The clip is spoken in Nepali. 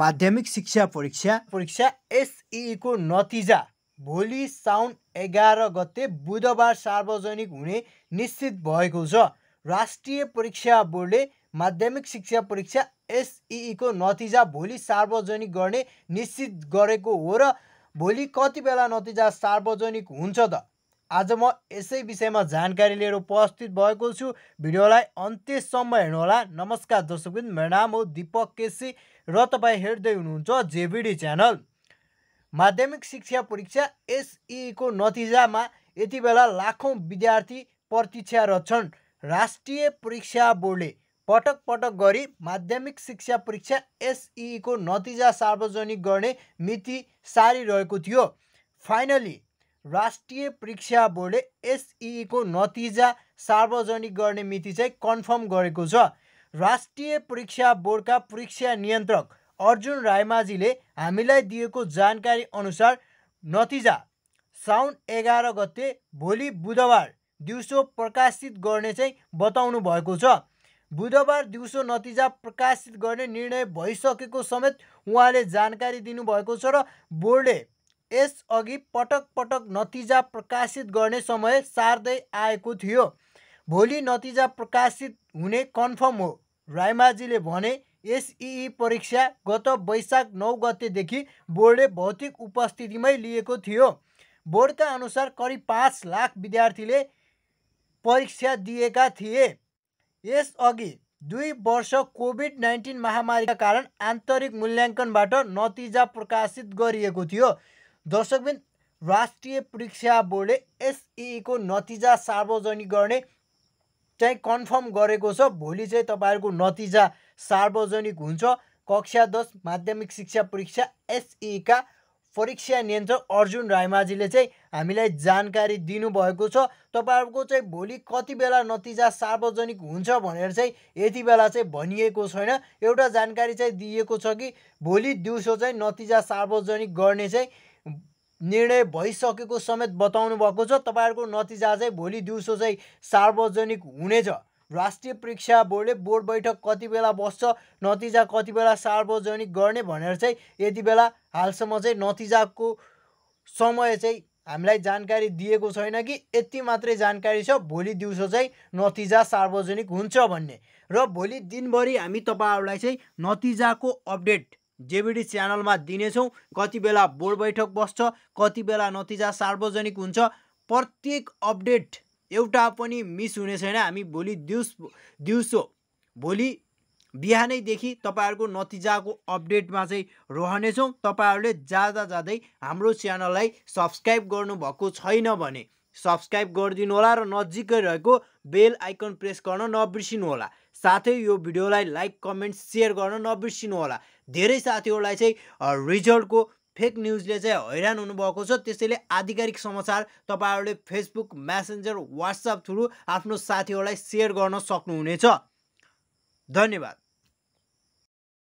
माध्यमिक शिक्षा परीक्षा परीक्षा को नतिजा भोलि साउन एघार गते बुधबार सार्वजनिक हुने निश्चित भएको छ राष्ट्रिय परीक्षा बोर्डले माध्यमिक शिक्षा परीक्षा एसइईको नतिजा भोलि सार्वजनिक गर्ने निश्चित गरेको हो र भोलि कति बेला नतिजा सार्वजनिक हुन्छ त आज म यसै विषयमा जानकारी लिएर उपस्थित भएको छु भिडियोलाई अन्त्यसम्म हेर्नुहोला नमस्कार दर्शक मेरो नाम हो दिपक केसी र तपाईँ हेर्दै हुनुहुन्छ जेबिडी च्यानल माध्यमिक शिक्षा परीक्षा एसईको नतिजामा यति बेला लाखौँ विद्यार्थी प्रतीक्षारत छन् राष्ट्रिय परीक्षा बोर्डले पटक पटक गरी माध्यमिक शिक्षा परीक्षा एसईको नतिजा सार्वजनिक गर्ने मिति सारिरहेको थियो फाइनली राष्ट्रिय परीक्षा बोर्डले एसइईको नतिजा सार्वजनिक गर्ने मिति चाहिँ कन्फर्म गरेको छ राष्ट्रिय परीक्षा बोर्डका परीक्षा नियन्त्रक अर्जुन रायमाझीले हामीलाई दिएको जानकारी अनुसार नतिजा साउन एघार गते भोलि बुधबार दिउँसो प्रकाशित गर्ने चाहिँ बताउनु भएको छ बुधबार दिउँसो नतिजा प्रकाशित गर्ने निर्णय भइसकेको समेत उहाँले जानकारी दिनुभएको छ र बोर्डले यसअघि पटक पटक नतिजा प्रकाशित गर्ने समय सार्दै आएको थियो भोलि नतिजा प्रकाशित हुने कन्फर्म हो रायमाझीले भने एसइई परीक्षा गत वैशाख नौ गतेदेखि बोर्डले भौतिक उपस्थितिमै लिएको थियो बोर्डका अनुसार करिब पाँच लाख विद्यार्थीले परीक्षा दिएका थिए यसअघि दुई वर्ष कोभिड नाइन्टिन महामारीका कारण आन्तरिक मूल्याङ्कनबाट नतिजा प्रकाशित गरिएको थियो दर्शकबिन राष्ट्रिय परीक्षा बोर्डले एसइको नतिजा सार्वजनिक गर्ने चाहिँ कन्फर्म गरेको छ भोलि चाहिँ तपाईँहरूको नतिजा सार्वजनिक हुन्छ कक्षा दस माध्यमिक शिक्षा परीक्षा एसइका परीक्षा नियन्त्रक अर्जुन रायमाझीले चाहिँ हामीलाई जानकारी दिनुभएको छ तपाईँहरूको चाहिँ भोलि कति बेला नतिजा सार्वजनिक हुन्छ भनेर चाहिँ यति बेला चाहिँ भनिएको छैन एउटा जानकारी चाहिँ दिएको छ कि भोलि दिउँसो चाहिँ नतिजा सार्वजनिक गर्ने चाहिँ निर्णय भइसकेको समेत बताउनु भएको छ तपाईँहरूको नतिजा चाहिँ भोलि दिउँसो चाहिँ सार्वजनिक हुनेछ राष्ट्रिय परीक्षा बोर्डले बोर्ड बैठक कति बेला बस्छ नतिजा कति बेला सार्वजनिक गर्ने भनेर चाहिँ यति बेला हालसम्म चाहिँ नतिजाको समय चाहिँ हामीलाई जानकारी दिएको छैन कि यति मात्रै जानकारी छ भोलि दिउँसो चाहिँ नतिजा सार्वजनिक हुन्छ भन्ने र भोलि दिनभरि हामी तपाईँहरूलाई चाहिँ नतिजाको अपडेट जेबिडी च्यानलमा दिनेछौँ कति बेला बोर्ड बैठक बस्छ कति बेला नतिजा सार्वजनिक हुन्छ प्रत्येक अपडेट एउटा पनि मिस हुने छैन हामी भोलि दिउँस दिउँसो भोलि बिहानैदेखि तपाईँहरूको नतिजाको अपडेटमा चाहिँ रहनेछौँ तपाईँहरूले जाँदा जाँदै हाम्रो च्यानललाई सब्सक्राइब गर्नुभएको छैन भने सब्सक्राइब होला र नजिकै रहेको बेल आइकन प्रेस गर्न नबिर्सिनु होला साथै यो भिडियोलाई लाइक कमेन्ट सेयर गर्न नबिर्सिनु होला धेरै साथीहरूलाई चाहिँ रिजल्टको फेक न्युजले चाहिँ हैरान हुनुभएको छ त्यसैले आधिकारिक समाचार तपाईँहरूले फेसबुक म्यासेन्जर वाट्सएप थ्रु आफ्नो साथीहरूलाई सेयर गर्न सक्नुहुनेछ धन्यवाद